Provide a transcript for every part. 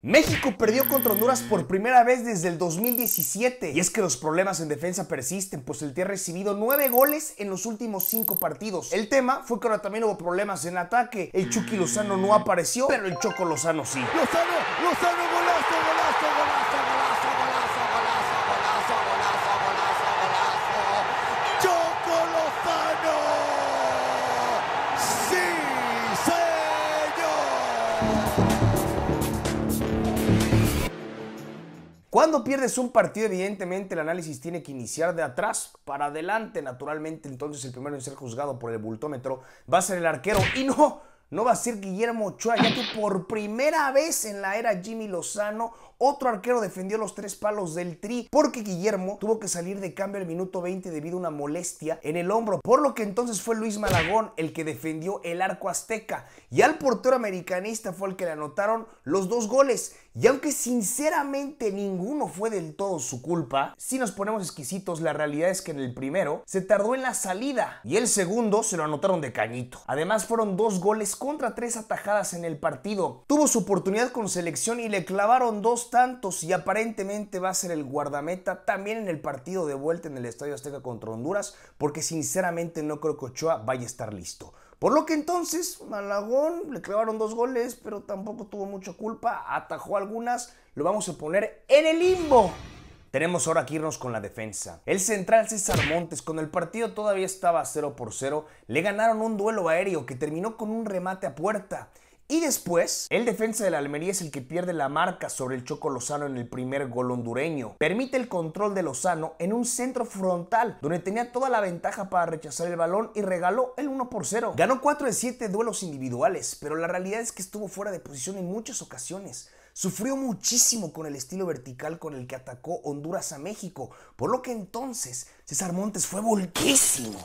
México perdió contra Honduras por primera vez desde el 2017 y es que los problemas en defensa persisten, pues el TI ha recibido nueve goles en los últimos cinco partidos. El tema fue que ahora también hubo problemas en ataque. El Chucky Lozano no apareció, pero el Choco Lozano sí. Lozano, Lozano, golazo, golazo, golazo, golazo, golazo, golazo, golazo, golazo. Cuando pierdes un partido, evidentemente el análisis tiene que iniciar de atrás para adelante. Naturalmente, entonces el primero en ser juzgado por el bultómetro va a ser el arquero. Y no, no va a ser Guillermo Ochoa, ya que por primera vez en la era Jimmy Lozano otro arquero defendió los tres palos del Tri porque Guillermo tuvo que salir de cambio al minuto 20 debido a una molestia en el hombro, por lo que entonces fue Luis Malagón el que defendió el arco azteca y al portero americanista fue el que le anotaron los dos goles. Y aunque sinceramente ninguno fue del todo su culpa, si nos ponemos exquisitos, la realidad es que en el primero se tardó en la salida y el segundo se lo anotaron de cañito. Además fueron dos goles contra tres atajadas en el partido. Tuvo su oportunidad con selección y le clavaron dos tantos y aparentemente va a ser el guardameta también en el partido de vuelta en el Estadio Azteca contra Honduras, porque sinceramente no creo que Ochoa vaya a estar listo. Por lo que entonces Malagón le clavaron dos goles, pero tampoco tuvo mucha culpa, atajó algunas, lo vamos a poner en el limbo. Tenemos ahora que irnos con la defensa. El central César Montes, cuando el partido todavía estaba 0 por 0, le ganaron un duelo aéreo que terminó con un remate a puerta. Y después, el defensa de la Almería es el que pierde la marca sobre el Choco Lozano en el primer gol hondureño. Permite el control de Lozano en un centro frontal, donde tenía toda la ventaja para rechazar el balón y regaló el 1 por 0. Ganó 4 de 7 duelos individuales, pero la realidad es que estuvo fuera de posición en muchas ocasiones. Sufrió muchísimo con el estilo vertical con el que atacó Honduras a México, por lo que entonces César Montes fue volquísimo.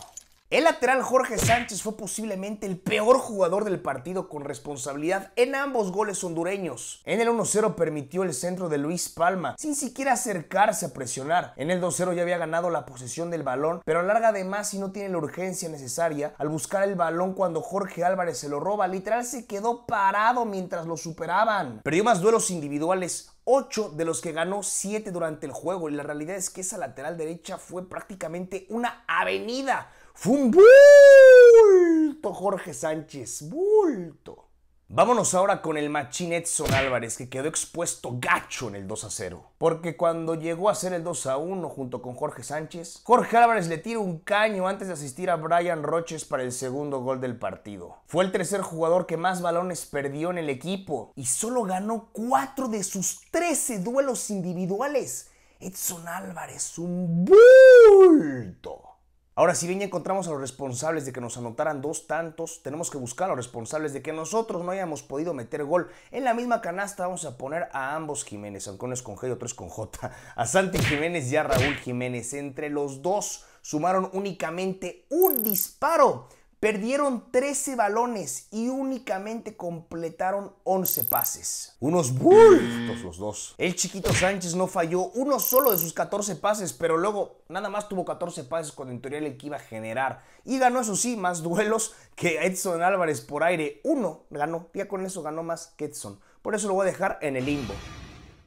El lateral Jorge Sánchez fue posiblemente el peor jugador del partido con responsabilidad en ambos goles hondureños. En el 1-0 permitió el centro de Luis Palma sin siquiera acercarse a presionar. En el 2-0 ya había ganado la posesión del balón, pero alarga además y no tiene la urgencia necesaria al buscar el balón cuando Jorge Álvarez se lo roba. Literal se quedó parado mientras lo superaban. Perdió más duelos individuales, 8 de los que ganó 7 durante el juego. Y la realidad es que esa lateral derecha fue prácticamente una avenida. Fue un bulto Jorge Sánchez, bulto. Vámonos ahora con el machín Edson Álvarez, que quedó expuesto gacho en el 2 a 0. Porque cuando llegó a ser el 2 a 1 junto con Jorge Sánchez, Jorge Álvarez le tira un caño antes de asistir a Brian Roches para el segundo gol del partido. Fue el tercer jugador que más balones perdió en el equipo y solo ganó 4 de sus 13 duelos individuales. Edson Álvarez, un bull. Ahora, si bien ya encontramos a los responsables de que nos anotaran dos tantos, tenemos que buscar a los responsables de que nosotros no hayamos podido meter gol. En la misma canasta vamos a poner a ambos Jiménez, aunque uno es con G y otro es con J, a Santi Jiménez y a Raúl Jiménez. Entre los dos sumaron únicamente un disparo Perdieron 13 balones y únicamente completaron 11 pases. Unos bultos los dos. El chiquito Sánchez no falló uno solo de sus 14 pases, pero luego nada más tuvo 14 pases con en teoría el que iba a generar. Y ganó, eso sí, más duelos que Edson Álvarez por aire. Uno ganó, ya con eso ganó más que Edson. Por eso lo voy a dejar en el limbo.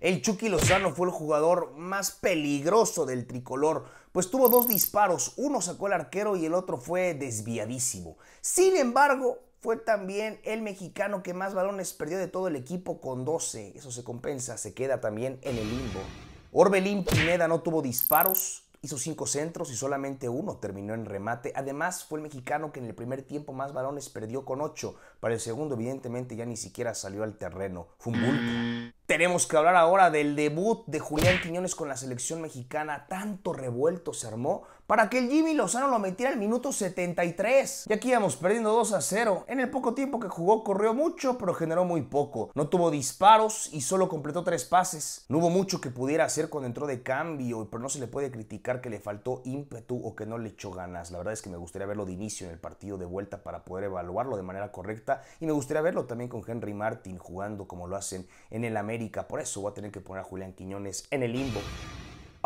El Chucky Lozano fue el jugador más peligroso del tricolor pues tuvo dos disparos, uno sacó el arquero y el otro fue desviadísimo. Sin embargo, fue también el mexicano que más balones perdió de todo el equipo con 12. Eso se compensa, se queda también en el limbo. Orbelín Pineda no tuvo disparos, hizo cinco centros y solamente uno terminó en remate. Además, fue el mexicano que en el primer tiempo más balones perdió con 8. Para el segundo, evidentemente, ya ni siquiera salió al terreno. Fue un tenemos que hablar ahora del debut de Julián Quiñones con la selección mexicana. Tanto revuelto se armó para que el Jimmy Lozano lo metiera al minuto 73. Y aquí íbamos perdiendo 2 a 0. En el poco tiempo que jugó corrió mucho, pero generó muy poco. No tuvo disparos y solo completó tres pases. No hubo mucho que pudiera hacer cuando entró de cambio, pero no se le puede criticar que le faltó ímpetu o que no le echó ganas. La verdad es que me gustaría verlo de inicio en el partido de vuelta para poder evaluarlo de manera correcta y me gustaría verlo también con Henry Martin jugando como lo hacen en el América. Por eso voy a tener que poner a Julián Quiñones en el limbo.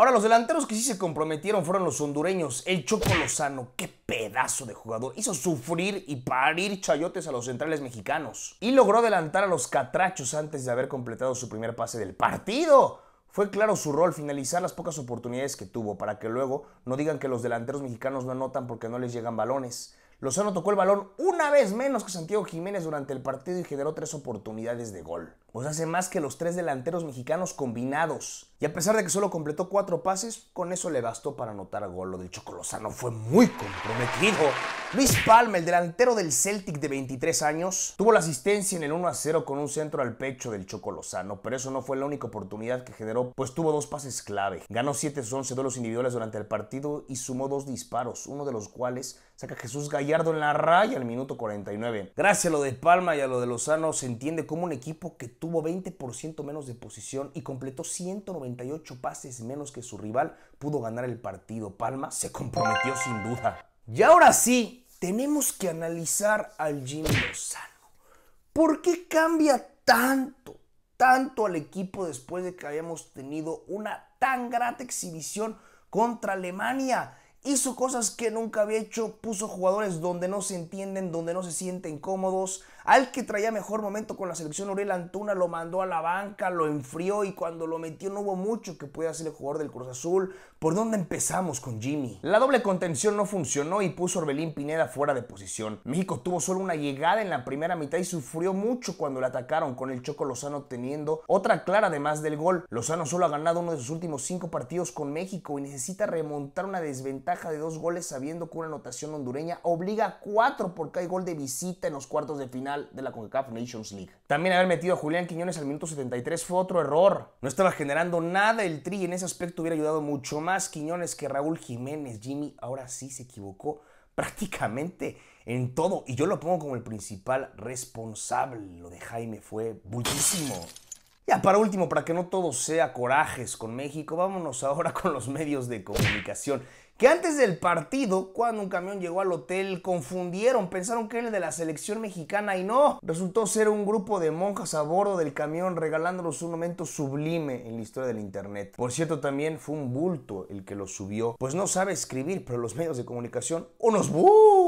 Ahora, los delanteros que sí se comprometieron fueron los hondureños. El Choco Lozano, qué pedazo de jugador. Hizo sufrir y parir chayotes a los centrales mexicanos. Y logró adelantar a los catrachos antes de haber completado su primer pase del partido. Fue claro su rol, finalizar las pocas oportunidades que tuvo, para que luego no digan que los delanteros mexicanos no anotan porque no les llegan balones. Lozano tocó el balón una vez menos que Santiago Jiménez durante el partido y generó tres oportunidades de gol pues hace más que los tres delanteros mexicanos combinados. Y a pesar de que solo completó cuatro pases, con eso le bastó para anotar gol. Lo del Chocolosano fue muy comprometido. Luis Palma, el delantero del Celtic de 23 años, tuvo la asistencia en el 1 a 0 con un centro al pecho del Chocolosano pero eso no fue la única oportunidad que generó, pues tuvo dos pases clave. Ganó 7 de 11 duelos individuales durante el partido y sumó dos disparos, uno de los cuales saca Jesús Gallardo en la raya al minuto 49. Gracias a lo de Palma y a lo de Lozano se entiende como un equipo que tuvo 20% menos de posición y completó 198 pases menos que su rival, pudo ganar el partido. Palma se comprometió sin duda. Y ahora sí, tenemos que analizar al Jim Lozano. ¿Por qué cambia tanto, tanto al equipo después de que habíamos tenido una tan grata exhibición contra Alemania? Hizo cosas que nunca había hecho, puso jugadores donde no se entienden, donde no se sienten cómodos, al que traía mejor momento con la selección, Uriel Antuna lo mandó a la banca, lo enfrió y cuando lo metió no hubo mucho que pueda hacer el jugador del Cruz Azul. ¿Por dónde empezamos con Jimmy? La doble contención no funcionó y puso Orbelín Pineda fuera de posición. México tuvo solo una llegada en la primera mitad y sufrió mucho cuando le atacaron con el Choco Lozano teniendo otra clara además del gol. Lozano solo ha ganado uno de sus últimos cinco partidos con México y necesita remontar una desventaja de dos goles sabiendo que una anotación hondureña obliga a cuatro porque hay gol de visita en los cuartos de final de la CONCACAF Nations League. También haber metido a Julián Quiñones al minuto 73 fue otro error. No estaba generando nada el tri, en ese aspecto hubiera ayudado mucho más Quiñones que Raúl Jiménez. Jimmy ahora sí se equivocó prácticamente en todo y yo lo pongo como el principal responsable. Lo de Jaime fue bullísimo. Ya para último, para que no todo sea corajes con México, vámonos ahora con los medios de comunicación que antes del partido, cuando un camión llegó al hotel, confundieron, pensaron que era el de la selección mexicana y no. Resultó ser un grupo de monjas a bordo del camión regalándolos un momento sublime en la historia del Internet. Por cierto, también fue un bulto el que lo subió, pues no sabe escribir, pero los medios de comunicación, unos bultos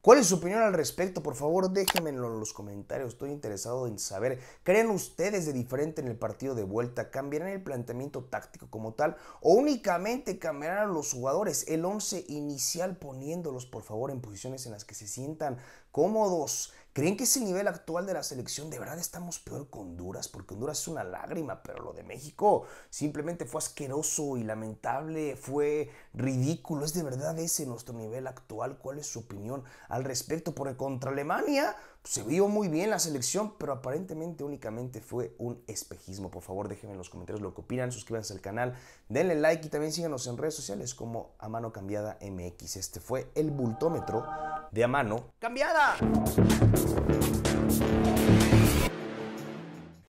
¿Cuál es su opinión al respecto? Por favor, déjenmelo en los comentarios. Estoy interesado en saber. ¿Creen ustedes de diferente en el partido de vuelta? ¿Cambiarán el planteamiento táctico como tal? ¿O únicamente cambiarán a los jugadores? El 11 inicial poniéndolos, por favor, en posiciones en las que se sientan cómodos, ¿Creen que el nivel actual de la selección de verdad estamos peor con Honduras? Porque Honduras es una lágrima, pero lo de México simplemente fue asqueroso y lamentable, fue ridículo. ¿Es de verdad ese nuestro nivel actual? ¿Cuál es su opinión al respecto? Porque contra Alemania pues, se vio muy bien la selección, pero aparentemente únicamente fue un espejismo. Por favor, déjenme en los comentarios lo que opinan, suscríbanse al canal, denle like y también síganos en redes sociales como A Mano Cambiada MX. Este fue el bultómetro de a mano cambiada.